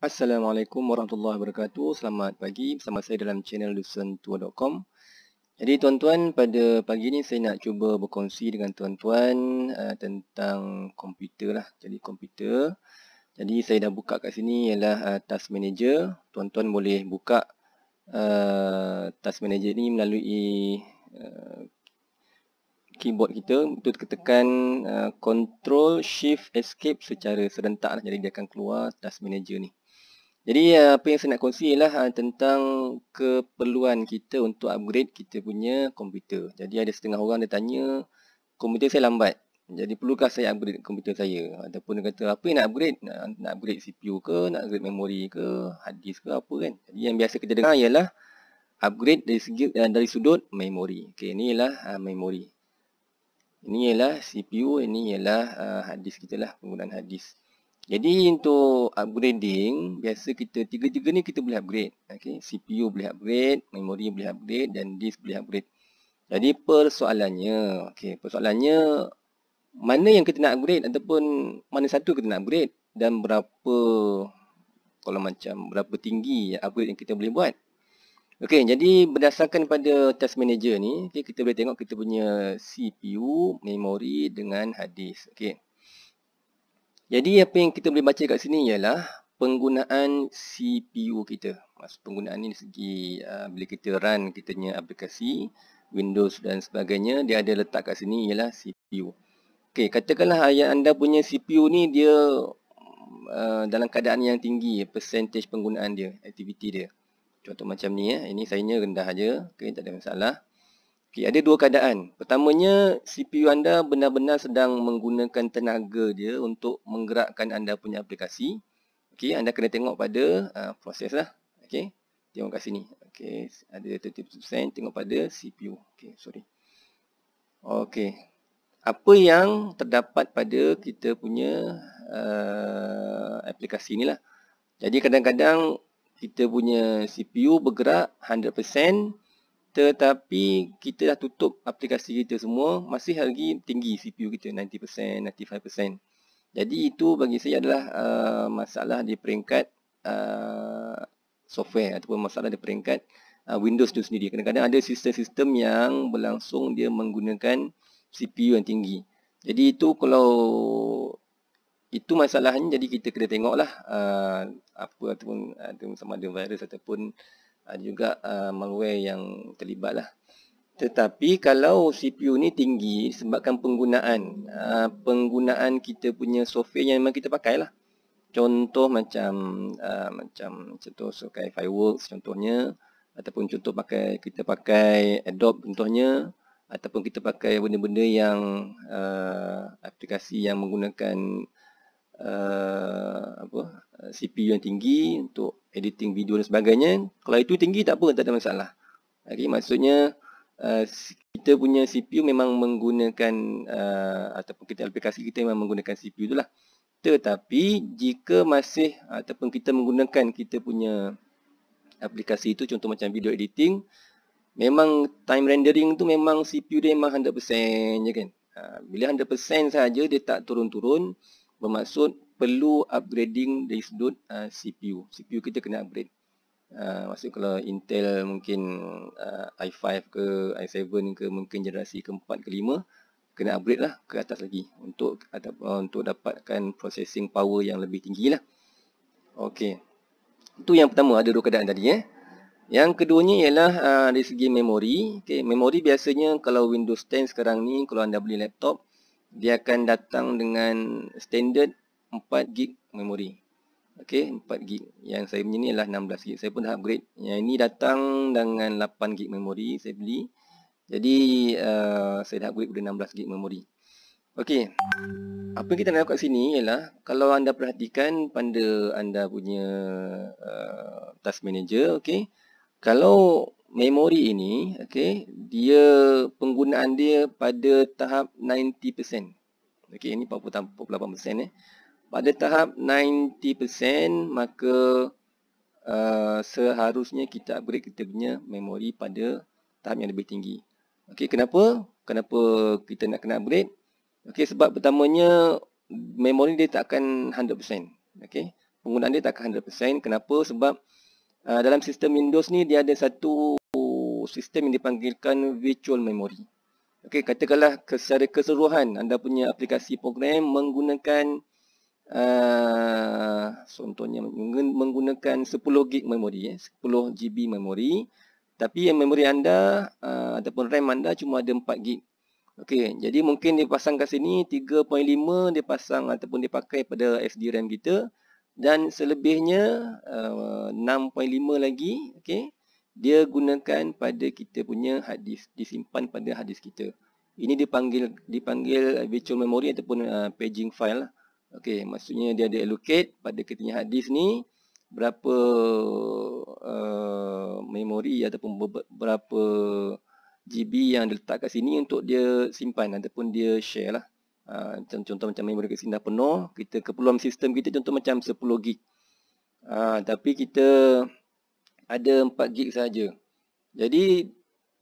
Assalamualaikum warahmatullahi wabarakatuh Selamat pagi bersama saya dalam channel lusentua.com Jadi tuan-tuan pada pagi ini saya nak cuba berkongsi dengan tuan-tuan uh, Tentang komputer lah Jadi komputer Jadi saya dah buka kat sini ialah uh, task manager Tuan-tuan boleh buka uh, task manager ni melalui uh, keyboard kita Untuk ketekan uh, control shift escape secara serentak lah. Jadi dia akan keluar task manager ni jadi eh, apa yang saya nak kongsi ialah eh, tentang keperluan kita untuk upgrade kita punya komputer. Jadi ada setengah orang dia tanya, komputer saya lambat. Jadi perlukah saya upgrade komputer saya? Ataupun dia kata, apa yang nak upgrade? Nak upgrade CPU ke? Nak upgrade memori ke? Hard disk ke? Apa kan? Jadi yang biasa kita dengar ialah upgrade dari segi, eh, dari sudut memori. Okay, ini ialah memori. Ini ialah CPU, ini ialah hard disk kita lah, penggunaan hard disk. Jadi untuk upgrading, biasa kita tiga-tiga ni kita boleh upgrade. Okay. CPU boleh upgrade, memori boleh upgrade dan disk boleh upgrade. Jadi persoalannya, okay, persoalannya mana yang kita nak upgrade ataupun mana satu kita nak upgrade dan berapa kalau macam berapa tinggi upgrade yang kita boleh buat. Okey, jadi berdasarkan pada task manager ni, okay, kita boleh tengok kita punya CPU, memori dengan hard disk. Okey. Jadi apa yang kita boleh baca kat sini ialah penggunaan CPU kita. Maksud penggunaan ni dari segi uh, bila kita run kita punya aplikasi Windows dan sebagainya dia ada letak kat sini ialah CPU. Okey, katakanlah ayat anda punya CPU ni dia uh, dalam keadaan yang tinggi percentage penggunaan dia, aktiviti dia. Contoh macam ni ya. Ini sayanya rendah aja. Okey, tak ada masalah. Okay, ada dua keadaan. Pertamanya, CPU anda benar-benar sedang menggunakan tenaga dia untuk menggerakkan anda punya aplikasi. Okay, anda kena tengok pada uh, proses lah. Okay, tengok kat sini. Okay, ada 30% tengok pada CPU. Okay, sorry. Okay, apa yang terdapat pada kita punya uh, aplikasi lah. Jadi, kadang-kadang kita punya CPU bergerak 100%. Tetapi kita dah tutup aplikasi kita semua Masih lagi tinggi CPU kita 90%, 95% Jadi itu bagi saya adalah uh, masalah di peringkat uh, software Ataupun masalah di peringkat uh, Windows itu sendiri Kadang-kadang ada sistem-sistem yang berlangsung dia menggunakan CPU yang tinggi Jadi itu kalau itu masalahnya jadi kita kena tengoklah uh, apa ataupun uh, sama ada virus ataupun ada ah, juga uh, malware yang terlibatlah. Tetapi kalau CPU ni tinggi sebabkan penggunaan uh, penggunaan kita punya software yang memang kita pakailah. Contoh macam uh, macam contoh pakai fireworks contohnya ataupun contoh pakai kita pakai Adobe contohnya ataupun kita pakai benda-benda yang uh, aplikasi yang menggunakan uh, apa CPU yang tinggi untuk editing video dan sebagainya kalau itu tinggi tak apa tak ada masalah okey maksudnya uh, kita punya CPU memang menggunakan uh, ataupun kita aplikasi kita memang menggunakan CPU itulah tetapi jika masih ataupun kita menggunakan kita punya aplikasi itu contoh macam video editing memang time rendering tu memang CPU dia memang 100% je kan ah, bila 100% saja dia tak turun-turun bermaksud perlu upgrading dari sudut uh, CPU. CPU kita kena upgrade. Uh, maksud kalau Intel mungkin uh, i5 ke i7 ke mungkin generasi keempat kelima kena upgrade lah ke atas lagi untuk uh, untuk dapatkan processing power yang lebih tinggi lah ok itu yang pertama ada dua keadaan tadi eh. yang keduanya ialah uh, dari segi memori okay. memori biasanya kalau Windows 10 sekarang ni kalau anda beli laptop dia akan datang dengan standard 4 gig memori. Okey, 4 gig. Yang saya punya ni adalah 16 gig. Saya pun dah upgrade. Yang ini datang dengan 8 gig memori saya beli. Jadi, uh, saya dah upgrade pada 16 gig memori. Okey. Apa yang kita nak kat sini ialah kalau anda perhatikan pada anda punya uh, task manager, okey. Kalau memori ini, okey, dia penggunaan dia pada tahap 90%. Okey, ini 48%, 48% eh pada tahap 90% maka uh, seharusnya kita upgrade kita punya memori pada tahap yang lebih tinggi. Okey, kenapa? Kenapa kita nak kena upgrade? Okey, sebab pertamanya memori dia tak akan 100%. Okey. Penggunaan dia tak akan 100%. Kenapa? Sebab uh, dalam sistem Windows ni dia ada satu sistem yang dipanggilkan virtual memory. Okey, katakanlah secara keseluruhan anda punya aplikasi program menggunakan Ah, contohnya menggunakan 10GB memori, eh, 10GB memori tapi yang memori anda uh, ataupun RAM anda cuma ada 4GB Okey, jadi mungkin dia pasang kat sini 3.5 dia pasang ataupun dia pakai pada SD RAM kita dan selebihnya uh, ah, 6.5 lagi okey, dia gunakan pada kita punya hard disk, disimpan pada hard disk kita ini dipanggil dipanggil virtual memory ataupun uh, paging file lah. Okey, maksudnya dia ada allocate pada ketinggian hadis ni berapa uh, memori ataupun berapa GB yang diletak kat sini untuk dia simpan ataupun dia share lah. Uh, contoh macam memori kat sini dah penuh, kita keperluan sistem kita contoh macam 10GB. Uh, ah, tapi kita ada 4GB saja. Jadi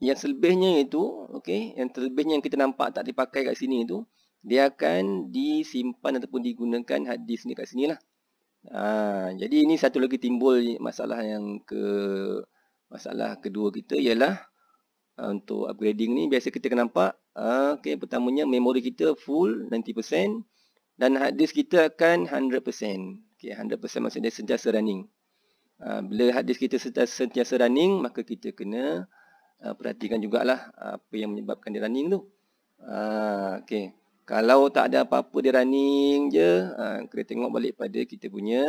yang selebihnya itu, okey, yang selebihnya yang kita nampak tak dipakai kat sini itu, dia akan disimpan ataupun digunakan hadis ni kat sini lah. Ha, jadi ini satu lagi timbul masalah yang ke masalah kedua kita ialah ha, untuk upgrading ni biasa kita kena nampak ha, okay, pertamanya memori kita full 90% dan hadis kita akan 100%. Okay, 100% maksudnya sentiasa running. Ha, bila hadis kita sentiasa, sentiasa running maka kita kena ha, perhatikan jugalah apa yang menyebabkan dia running tu. Ha, okay. Kalau tak ada apa-apa dia running je, ha, kita tengok balik pada kita punya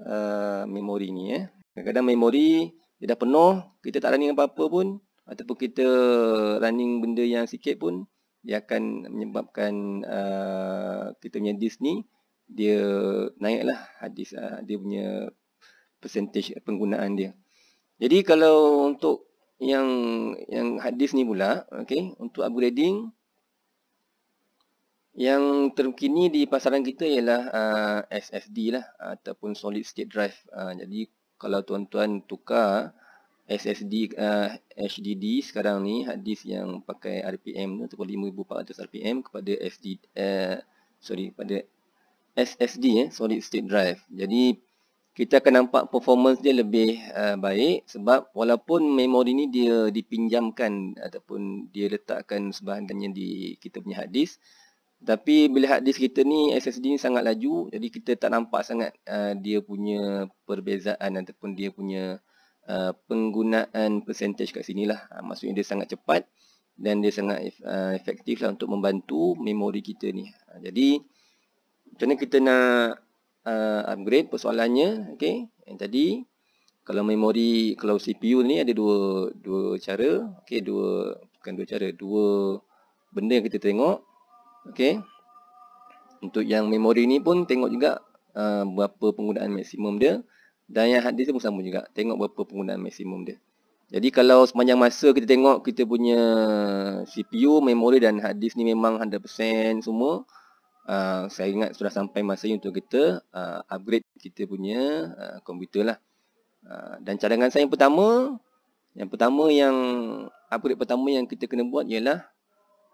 uh, memori ni. Eh. Kadang-kadang memori dia dah penuh, kita tak running apa-apa pun ataupun kita running benda yang sikit pun dia akan menyebabkan uh, kita punya disk ni dia naik lah hadis uh, dia punya percentage penggunaan dia. Jadi kalau untuk yang yang hadis ni pula, okay, untuk upgrading yang terkini di pasaran kita ialah uh, ah, SSD lah ataupun solid state drive. Uh, jadi kalau tuan-tuan tukar SSD uh, ah, HDD sekarang ni hard disk yang pakai RPM tu ataupun 5400 RPM kepada SSD uh, eh, sorry kepada SSD eh solid state drive. Jadi kita akan nampak performance dia lebih uh, baik sebab walaupun memori ni dia dipinjamkan ataupun dia letakkan sebahagiannya di kita punya hard disk tapi bila hard disk kita ni SSD ni sangat laju jadi kita tak nampak sangat uh, dia punya perbezaan ataupun dia punya uh, penggunaan percentage kat sini lah. Uh, maksudnya dia sangat cepat dan dia sangat uh, efektif lah untuk membantu memori kita ni. Uh, jadi macam mana kita nak uh, upgrade persoalannya. Okay. Yang tadi kalau memori, kalau CPU ni ada dua dua cara. Okay, dua, bukan dua cara, dua benda yang kita tengok. Okey. Untuk yang memori ni pun tengok juga uh, berapa penggunaan maksimum dia dan yang hard disk pun sama juga tengok berapa penggunaan maksimum dia. Jadi kalau sepanjang masa kita tengok kita punya CPU, memori dan hard disk ni memang 100% semua uh, saya ingat sudah sampai masanya untuk kita uh, upgrade kita punya uh, komputer lah. Uh, dan cadangan saya yang pertama yang pertama yang upgrade pertama yang kita kena buat ialah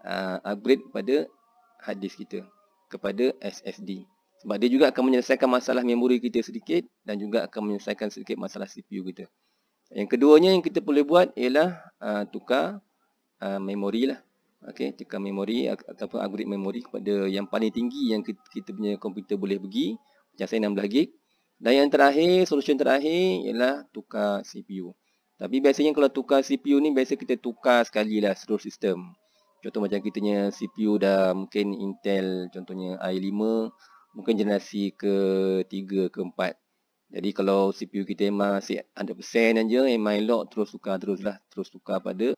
uh, upgrade pada hadis kita kepada SSD. Sebab dia juga akan menyelesaikan masalah memori kita sedikit dan juga akan menyelesaikan sedikit masalah CPU kita. Yang keduanya yang kita boleh buat ialah uh, tukar uh, memori lah. Okay, tukar memori ataupun upgrade memori kepada yang paling tinggi yang kita punya komputer boleh pergi. Macam saya 16GB. Dan yang terakhir, solution terakhir ialah tukar CPU. Tapi biasanya kalau tukar CPU ni, biasa kita tukar sekali lah seluruh sistem. Contoh macam kitanya CPU dah mungkin Intel contohnya i5 mungkin generasi ke 3 ke 4. Jadi kalau CPU kita memang masih 100% dan je main lock terus tukar teruslah terus tukar pada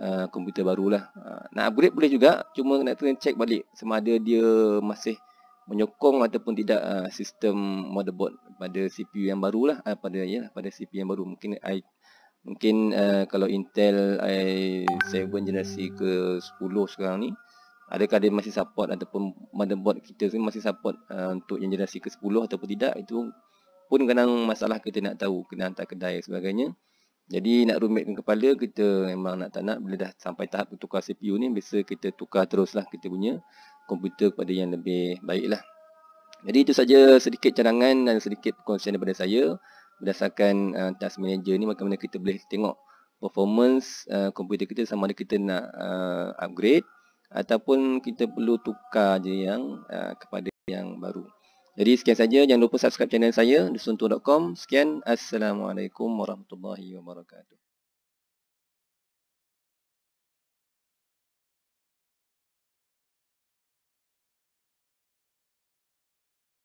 uh, komputer barulah. Uh, nak upgrade boleh juga cuma nak kena check balik sama ada dia masih menyokong ataupun tidak uh, sistem motherboard pada CPU yang barulah uh, pada ya pada CPU yang baru mungkin i mungkin uh, kalau Intel i7 generasi ke 10 sekarang ni adakah dia masih support ataupun motherboard kita ni masih support uh, untuk yang generasi ke 10 ataupun tidak itu pun kadang masalah kita nak tahu kena hantar kedai sebagainya jadi nak rumitkan kepala kita memang nak tak nak bila dah sampai tahap untuk tukar CPU ni biasa kita tukar teruslah kita punya komputer kepada yang lebih baiklah jadi itu saja sedikit cadangan dan sedikit konsen daripada saya berdasarkan uh, task manager ni macam mana kita boleh tengok performance uh, komputer kita sama ada kita nak uh, upgrade ataupun kita perlu tukar je yang uh, kepada yang baru. Jadi sekian saja jangan lupa subscribe channel saya dusuntu.com. Sekian assalamualaikum warahmatullahi wabarakatuh.